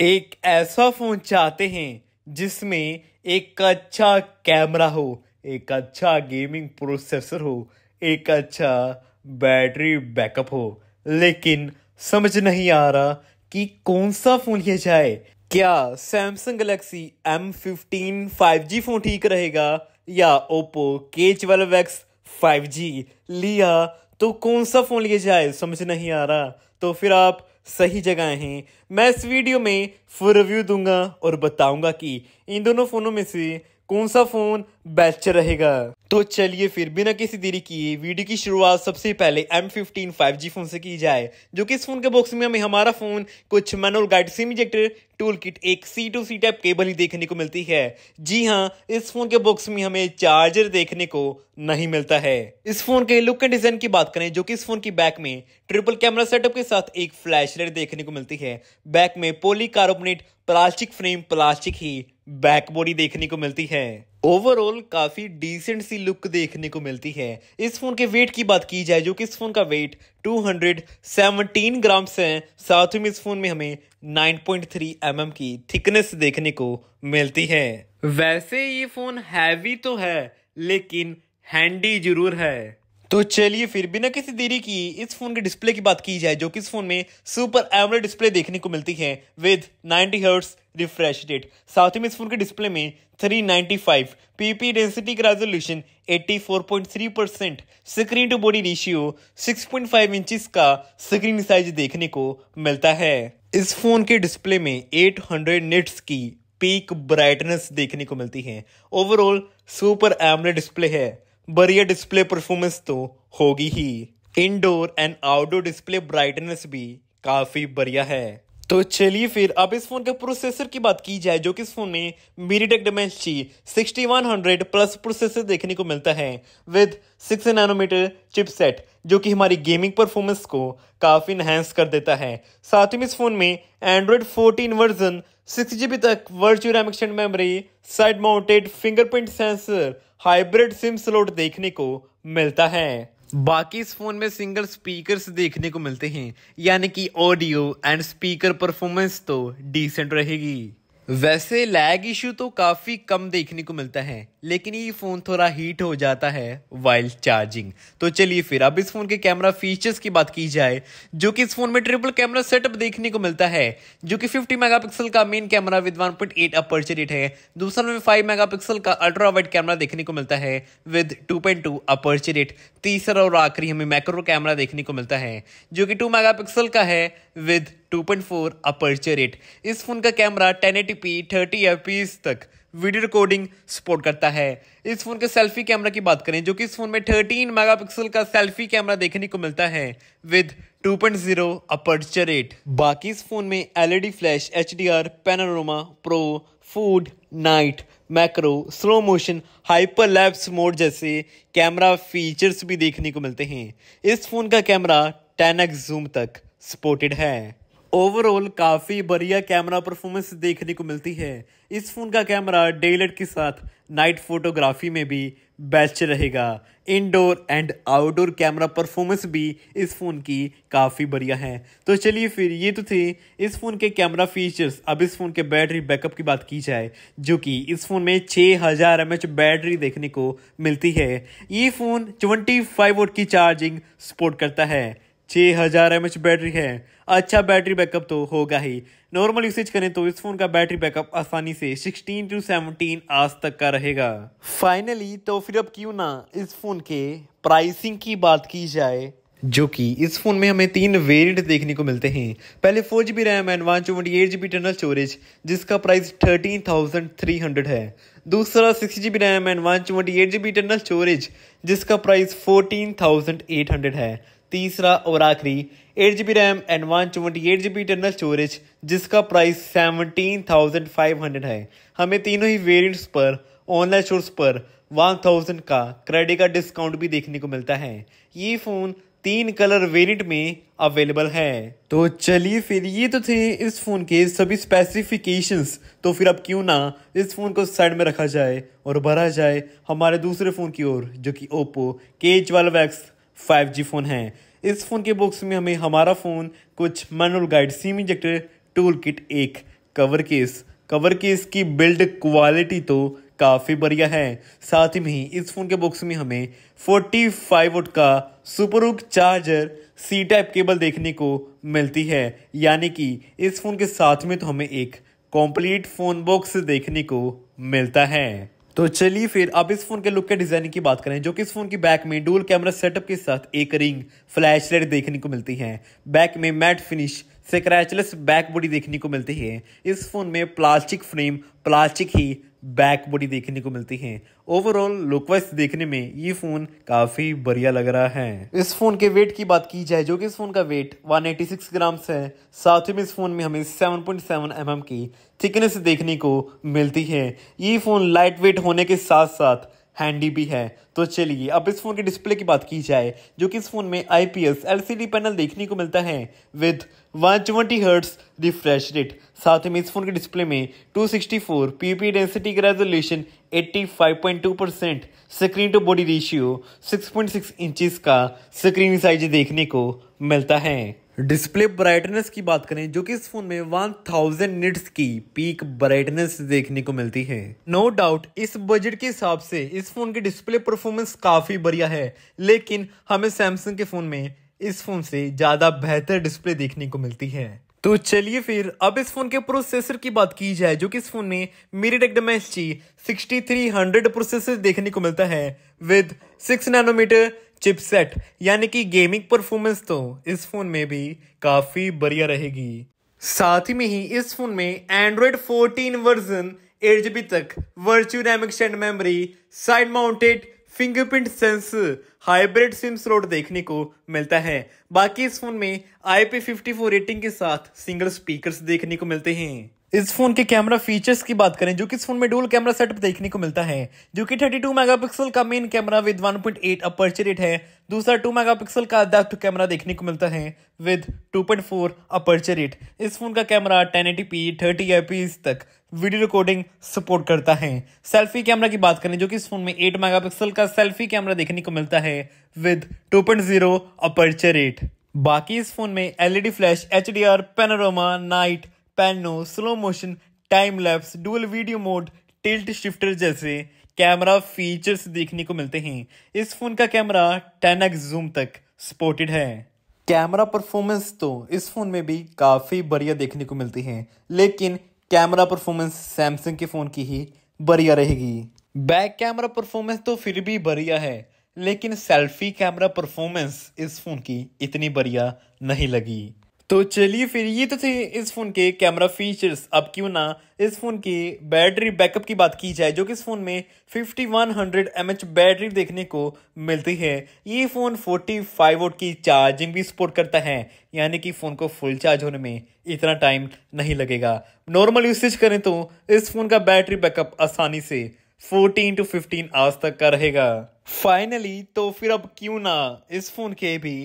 एक ऐसा फोन चाहते हैं जिसमें एक अच्छा कैमरा हो एक अच्छा गेमिंग प्रोसेसर हो एक अच्छा बैटरी बैकअप हो लेकिन समझ नहीं आ रहा कि कौन सा फ़ोन लिया जाए क्या Samsung Galaxy M fifteen five G phone ठीक रहेगा या Oppo K twelve X five जी लिया तो कौन सा फ़ोन लिया जाए समझ नहीं आ रहा तो फिर आप सही जगह हैं मैं इस वीडियो में फुल रिव्यू दूंगा और बताऊंगा कि इन दोनों फ़ोनों में से कौन सा फ़ोन बेस्ट रहेगा तो चलिए फिर बिना किसी देरी किए वीडियो की शुरुआत सबसे पहले M15 5G फोन से की जाए जो कि इस फोन के बॉक्स में हमें हमारा फोन कुछ manual guide SIM ejector tool kit एक C to C type cable ही देखने को मिलती है जी हाँ इस फोन के बॉक्स में हमें चार्जर देखने को नहीं मिलता है इस फोन के लुक एंड डिजाइन की बात करें जो कि इस फोन की बैक में ट्रिपल कैमरा सेटअप के साथ एक फ्लैश लाइट देखने को मिलती है बैक में polycarbonate plastic frame plastic ही बैक बॉडी देखने को मिलती है ओवरऑल काफी डिसेंट सी लुक देखने को मिलती है इस फोन के वेट की बात की जाए जो कि इस फोन का वेट 217 ग्राम्स है साथ ही इस फोन में हमें 9.3 पॉइंट mm की थिकनेस देखने को मिलती है वैसे ये फोन हैवी तो है लेकिन हैंडी जरूर है तो चलिए फिर बिना किसी देरी की इस फोन के डिस्प्ले की बात की जाए जो कि इस फोन में सुपर एमरेड डिस्प्ले देखने को मिलती है विद 90 हर्ट्स रिफ्रेश रेट साथ ही में इस फोन के डिस्प्ले में 395 पीपी डेंसिटी का resolution 84.3 percent screen to body ratio 6.5 inches का स्क्रीन साइज देखने को मिलता है इस फोन के डिस्प्ले में एट हंड्रेड की पीक ब्राइटनेस देखने को मिलती है ओवरऑल सुपर एमरे डिस्प्ले है बढ़िया डिस्प्ले परफॉर्मेंस तो होगी ही indoor and outdoor display brightness भी काफ़ी बढ़िया है तो चलिए फिर अब इस फोन के प्रोसेसर की बात की जाए जो कि इस फोन में sixty one hundred plus processor देखने को मिलता है विद सिक्स नैनोमीटर चिपसेट जो कि हमारी गेमिंग परफॉर्मेंस को काफ़ी इनहेंस कर देता है साथ ही में इस फोन में Android fourteen version six G तक virtual RAM memory side mounted fingerprint sensor hybrid SIM slot देखने को मिलता है बाकी इस फोन में सिंगल स्पीकर्स देखने को मिलते हैं यानी कि ऑडियो एंड स्पीकर परफॉर्मेंस तो डिसेंट रहेगी वैसे लैग इशू तो काफ़ी कम देखने को मिलता है लेकिन ये फ़ोन थोड़ा हीट हो जाता है वाइल चार्जिंग तो चलिए फिर अब इस फ़ोन के कैमरा फीचर्स की बात की जाए जो कि इस फ़ोन में ट्रिपल कैमरा सेटअप देखने को मिलता है जो कि 50 मेगापिक्सल का main camera with 1.8 aperture rate है दूसरा में 5 मेगापिक्सल का अल्ट्रा वाइड कैमरा देखने को मिलता है विद 2.2 अपर्चर रेट तीसरा और आखिरी हमें मैक्रो कैमरा देखने को मिलता है जो कि टू मेगा का है विद 2.4 अपर्चर रेट इस फ़ोन का कैमरा 1080p 30 fps तक वीडियो रिकॉर्डिंग सपोर्ट करता है इस फ़ोन के सेल्फी कैमरा की बात करें जो कि इस फ़ोन में 13 मेगापिक्सल का सेल्फी कैमरा देखने को मिलता है विद 2.0 अपर्चर रेट बाकी इस फ़ोन में LED flash H D R panorama pro food night macro slow motion hyperlapse mode जैसे कैमरा फीचर्स भी देखने को मिलते हैं इस फ़ोन का कैमरा 10x जूम तक सपोर्टेड है ओवरऑल काफ़ी बढ़िया कैमरा परफॉर्मेंस देखने को मिलती है इस फ़ोन का कैमरा डेलेट के साथ नाइट फोटोग्राफी में भी बेस्ट रहेगा indoor and outdoor camera performance भी इस फ़ोन की काफ़ी बढ़िया है तो चलिए फिर ये तो थे इस फ़ोन के कैमरा फीचर्स अब इस फ़ोन के बैटरी बैकअप की बात की जाए जो कि इस फ़ोन में 6000 हज़ार बैटरी देखने को मिलती है ये फ़ोन 25 वोट की चार्जिंग सपोर्ट करता है छः हज़ार एम बैटरी है अच्छा बैटरी बैकअप तो होगा ही नॉर्मल यूसेज करें तो इस फ़ोन का बैटरी बैकअप आसानी से 16 टू 17 आज तक का रहेगा फाइनली तो फिर अब क्यों ना इस फ़ोन के प्राइसिंग की बात की जाए जो कि इस फ़ोन में हमें तीन वेरिएंट देखने को मिलते हैं पहले four G B RAM and one चौवटी eight G B internal storage जिसका price thirteen thousand three hundred है दूसरा six G B RAM and one चौवटी eight G B internal storage जिसका price fourteen thousand eight hundred है तीसरा और आखिरी eight G B RAM and one twenty eight G B internal storage जिसका price seventeen thousand five hundred है हमें तीनों ही वेरियंट्स पर ऑनलाइन स्टोर्स पर वन थाउजेंड का क्रेडिट का डिस्काउंट भी देखने को मिलता है ये फ़ोन तीन कलर वेरिएंट में अवेलेबल है तो चलिए फिर ये तो थे इस फ़ोन के सभी स्पेसिफिकेशंस तो फिर अब क्यों ना इस फ़ोन को साइड में रखा जाए और भरा जाए हमारे दूसरे फ़ोन की ओर जो कि Oppo K twelve X five G phone है इस फ़ोन के बॉक्स में हमें हमारा फ़ोन कुछ manual guide SIM injector tool kit एक कवर केस कवर केस की बिल्ड क्वालिटी तो काफ़ी बढ़िया है साथ ही इस फ़ोन के बॉक्स में हमें 45 फाइव वोट का सुपरुक चार्जर सी टाइप केबल देखने को मिलती है यानी कि इस फ़ोन के साथ में तो हमें एक कॉम्प्लीट फ़ोन बॉक्स देखने को मिलता है तो चलिए फिर अब इस फोन के लुक के डिजाइनिंग की बात करें जो कि इस फोन की बैक में डुअल कैमरा सेटअप के साथ एक रिंग फ्लैश लाइट देखने को मिलती है बैक में matte finish scratchless back body देखने को मिलती है इस फ़ोन में प्लास्टिक फ्रेम प्लास्टिक ही बैक बॉडी देखने को मिलती है ओवरऑल लुकवाइज देखने में ये फ़ोन काफ़ी बढ़िया लग रहा है इस फ़ोन के वेट की बात की जाए जो कि इस फ़ोन का वेट 186 एटी ग्राम्स है साथ ही में इस फ़ोन में हमें 7.7 पॉइंट mm की थिकनेस देखने को मिलती है ये फ़ोन लाइट वेट होने के साथ साथ हैंडी भी है तो चलिए अब इस फ़ोन के डिस्प्ले की बात की जाए जो कि इस फ़ोन में I P S L C D panel देखने को मिलता है with one twenty hertz refresh rate साथ में इस फ़ोन के डिस्प्ले में 264 पीपी डेंसिटी का resolution 85.2 percent screen to body ratio 6.6 inches का स्क्रीन साइज देखने को मिलता है डिस्प्ले ब्राइटनेस की बात करें जो कि इस फोन में 1000 निट्स की पीक ब्राइटनेस देखने को मिलती है नो no डाउट इस बजट के हिसाब से इस फोन की डिस्प्ले परफॉर्मेंस काफी बढ़िया है लेकिन हमें सैमसंग के फोन में इस फोन से ज्यादा बेहतर डिस्प्ले देखने को मिलती है तो चलिए फिर अब इस फोन के प्रोसेसर की बात की जाए जो कि इस फोन में मेरी टेकडम सिक्सटी थ्री सिक्सटी प्रोसेसर देखने को मिलता है विद सिक्स नैनोमीटर चिपसेट यानी कि गेमिंग परफॉर्मेंस तो इस फ़ोन में भी काफ़ी बढ़िया रहेगी साथ ही में ही इस फ़ोन में एंड्रॉयड 14 वर्जन एट जीबी तक virtual RAM extend memory side mounted fingerprint sensor hybrid SIM slot देखने को मिलता है बाकी इस फोन में आई पी रेटिंग के साथ सिंगल स्पीकर्स देखने को मिलते हैं इस फोन के कैमरा फीचर्स की बात करें जो कि इस फोन में डुअल कैमरा सेटअप देखने को मिलता है जो कि 32 मेगापिक्सल का मेन कैमरा विद 1.8 अपर्चर एट है दूसरा 2 मेगापिक्सल का डेप्थ कैमरा देखने को मिलता है विद 2.4 अपर्चर रेट इस फोन का कैमरा 1080p 30 fps तक वीडियो रिकॉर्डिंग सपोर्ट करता है सेल्फी कैमरा की बात करें जो कि इस फोन में एट मेगा का सेल्फी कैमरा देखने को मिलता है विद टू अपर्चर बाकी इस फोन में LED flash H D night pano slow motion time lapse dual video mode tilt shifter जैसे कैमरा फीचर्स देखने को मिलते हैं इस फ़ोन का कैमरा एक्स जूम तक सपोर्टेड है कैमरा परफॉर्मेंस तो इस फ़ोन में भी काफ़ी बढ़िया देखने को मिलती है लेकिन कैमरा परफॉर्मेंस सैमसंग के फ़ोन की ही बढ़िया रहेगी बैक कैमरा परफॉर्मेंस तो फिर भी बढ़िया है लेकिन सेल्फी कैमरा परफॉर्मेंस इस फ़ोन की इतनी बढ़िया नहीं लगी तो चलिए फिर ये तो थे इस फ़ोन के कैमरा फीचर्स अब क्यों ना इस फ़ोन की बैटरी बैकअप की बात की जाए जो कि इस फ़ोन में 5100 एमएच बैटरी देखने को मिलती है ये फ़ोन 45 वोट की चार्जिंग भी सपोर्ट करता है यानी कि फ़ोन को फुल चार्ज होने में इतना टाइम नहीं लगेगा नॉर्मल यूसेज करें तो इस फ़ोन का बैटरी बैकअप आसानी से 14 टू 15 आवर्स तक का रहेगा फाइनली तो फिर अब क्यों ना इस फ़ोन के भी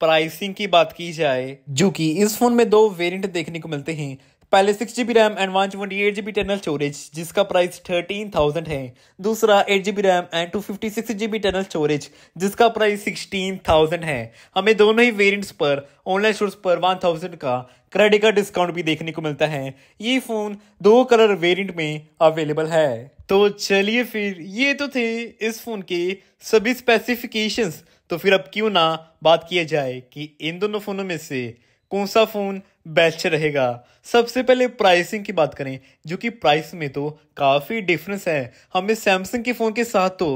प्राइसिंग की बात की जाए जो कि इस फोन में दो वेरिएंट देखने को मिलते हैं पहले six G B RAM and one twenty eight G B internal storage जिसका प्राइस थर्टीन थाउजेंड है दूसरा eight G B RAM and two fifty six G B internal storage जिसका प्राइस सिक्सटीन थाउजेंड है हमें दोनों ही वेरिएंट्स पर online stores पर वन थाउजेंड का क्रेडिट का डिस्काउंट भी देखने को मिलता है ये फ़ोन दो कलर वेरियंट में अवेलेबल है तो चलिए फिर ये तो थे इस फ़ोन के सभी स्पेसिफिकेशंस तो फिर अब क्यों ना बात किया जाए कि इन दोनों फ़ोनों में से कौन सा फ़ोन बेस्ट रहेगा सबसे पहले प्राइसिंग की बात करें जो कि प्राइस में तो काफ़ी डिफरेंस है हमें सैमसंग के फ़ोन के साथ तो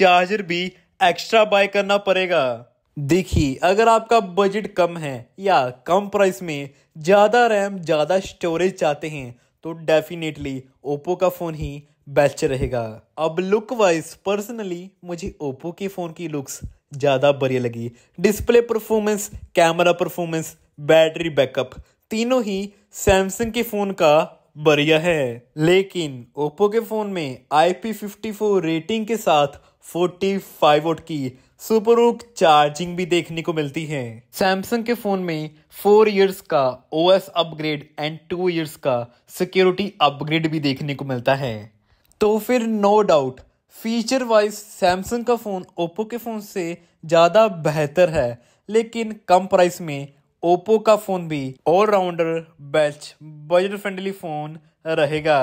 चार्जर भी एक्स्ट्रा बाय करना पड़ेगा देखिए अगर आपका बजट कम है या कम प्राइस में ज़्यादा रैम ज़्यादा स्टोरेज चाहते हैं तो डेफिनेटली ओप्पो का फ़ोन ही बेस्ट रहेगा अब लुक वाइज पर्सनली मुझे ओप्पो के फ़ोन की लुक्स ज़्यादा बढ़िया लगी display performance camera performance battery backup तीनों ही सैमसंग के फ़ोन का बढ़िया है लेकिन ओप्पो के फ़ोन में I P fifty four rating के साथ फोर्टी फाइव वोट की सुपर ओक चार्जिंग भी देखने को मिलती है सैमसंग के फोन में फोर इयर्स का OS upgrade and two years का सिक्योरिटी अपग्रेड भी देखने को मिलता है तो फिर no doubt feature wise Samsung का फ़ोन ओप्पो के फ़ोन से ज़्यादा बेहतर है लेकिन कम प्राइस में ओप्पो का फ़ोन भी all rounder best budget friendly phone रहेगा